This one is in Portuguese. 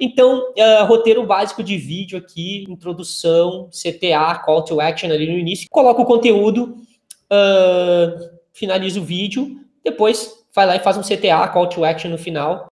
Então, uh, roteiro básico de vídeo aqui, introdução, CTA, call to action ali no início, coloca o conteúdo, uh, finaliza o vídeo, depois vai lá e faz um CTA, call to action no final.